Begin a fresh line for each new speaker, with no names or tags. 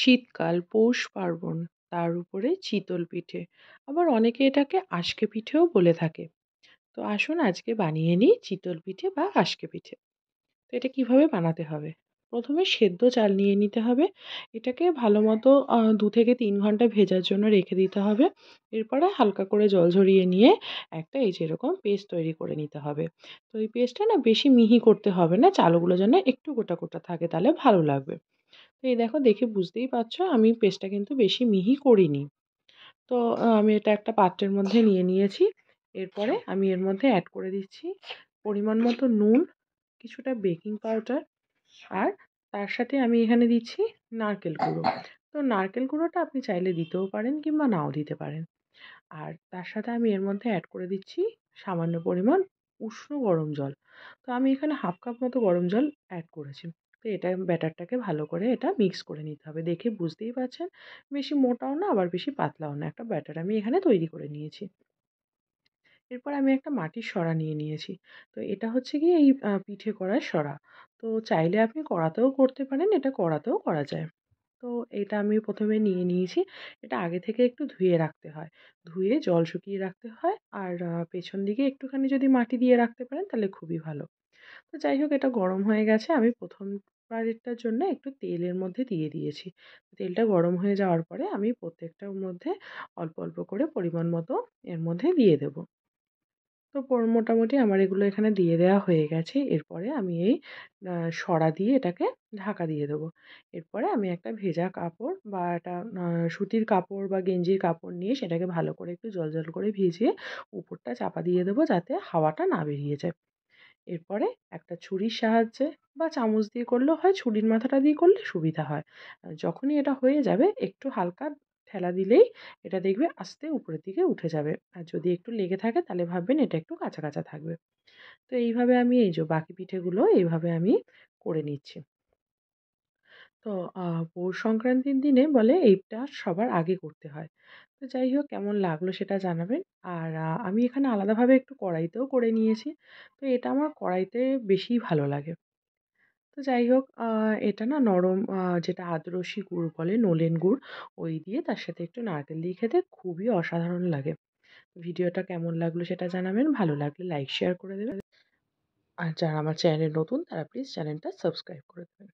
শীতকাল পৌষ পার্বণ তার উপরে চিতল পিঠে আবার অনেকে এটাকে আজকে পিঠেও বলে থাকে তো আসুন আজকে বানিয়ে নিই চিতল পিঠে বা আজকে পিঠে তো এটা কিভাবে বানাতে হবে প্রথমে সেদ্ধ চাল নিয়ে নিতে হবে এটাকে ভালো মতো দু থেকে তিন ঘন্টা ভেজার জন্য রেখে দিতে হবে এরপরে হালকা করে জল ঝরিয়ে নিয়ে একটা এই যেরকম পেস্ট তৈরি করে নিতে হবে তো এই পেস্টটা না বেশি মিহি করতে হবে না চালগুলো যেন একটু গোটা গোটা থাকে তাহলে ভালো লাগবে তো এই দেখো দেখে বুঝতেই পারছো আমি পেস্টটা কিন্তু বেশি মিহি করিনি তো আমি এটা একটা পাত্রের মধ্যে নিয়ে নিয়েছি এরপরে আমি এর মধ্যে অ্যাড করে দিচ্ছি পরিমাণ মতো নুন কিছুটা বেকিং পাউডার আর তার সাথে আমি এখানে দিচ্ছি নারকেল গুঁড়ো তো নারকেল গুঁড়োটা আপনি চাইলে দিতেও পারেন কিংবা নাও দিতে পারেন আর তার সাথে আমি এর মধ্যে অ্যাড করে দিচ্ছি সামান্য পরিমাণ উষ্ণ গরম জল তো আমি এখানে হাফ কাপ মতো গরম জল অ্যাড করেছি তো এটা ব্যাটারটাকে ভালো করে এটা মিক্স করে নিতে হবে দেখে বুঝতেই পারছেন বেশি মোটাও না আবার বেশি পাতলাও না একটা ব্যাটার আমি এখানে তৈরি করে নিয়েছি এরপর আমি একটা মাটির সরা নিয়ে নিয়েছি তো এটা হচ্ছে কি এই পিঠে করার সরা তো চাইলে আপনি কড়াতেও করতে পারেন এটা কড়াতেও করা যায় তো এটা আমি প্রথমে নিয়ে নিয়েছি এটা আগে থেকে একটু ধুয়ে রাখতে হয় ধুয়ে জল শুকিয়ে রাখতে হয় আর পেছন দিকে একটুখানি যদি মাটি দিয়ে রাখতে পারেন তাহলে খুবই ভালো তো যাই হোক এটা গরম হয়ে গেছে আমি প্রথমবারেরটার জন্য একটু তেলের মধ্যে দিয়ে দিয়েছি তেলটা গরম হয়ে যাওয়ার পরে আমি প্রত্যেকটার মধ্যে অল্প অল্প করে পরিমাণ মতো এর মধ্যে দিয়ে দেবো তো মোটামুটি আমার এগুলো এখানে দিয়ে দেওয়া হয়ে গেছে এরপরে আমি এই সরা দিয়ে এটাকে ঢাকা দিয়ে দেবো এরপরে আমি একটা ভেজা কাপড় বা একটা সুতির কাপড় বা গেঞ্জির কাপড় নিয়ে সেটাকে ভালো করে একটু জল জল করে ভিজিয়ে উপরটা চাপা দিয়ে দেবো যাতে হাওয়াটা না বেরিয়ে যায় এরপরে একটা ছুরির সাহায্যে বা চামচ দিয়ে করলেও হয় ছুরির মাথাটা দিয়ে করলে সুবিধা হয় যখনই এটা হয়ে যাবে একটু হালকা ঠেলা দিলেই এটা দেখবে আস্তে উপরের দিকে উঠে যাবে আর যদি একটু লেগে থাকে তাহলে ভাববেন এটা একটু কাঁচা কাঁচা থাকবে তো এইভাবে আমি এই যে বাকি পিঠেগুলো এইভাবে আমি করে নিচ্ছি তো পৌষ সংক্রান্তির দিনে বলে এইটা সবার আগে করতে হয় তো যাই হোক কেমন লাগলো সেটা জানাবেন আর আমি এখানে আলাদাভাবে একটু কড়াইতেও করে নিয়েছি তো এটা আমার কড়াইতে বেশি ভালো লাগে তো যাই হোক এটা না নরম যেটা আদরসি গুড় বলে নলেন গুড় ওই দিয়ে তার সাথে একটু নারকেল দিয়ে খেতে খুবই অসাধারণ লাগে ভিডিওটা কেমন লাগলো সেটা জানাবেন ভালো লাগলে লাইক শেয়ার করে দেবেন আর যারা আমার চ্যানেলে নতুন তারা প্লিজ চ্যানেলটা সাবস্ক্রাইব করে দেবেন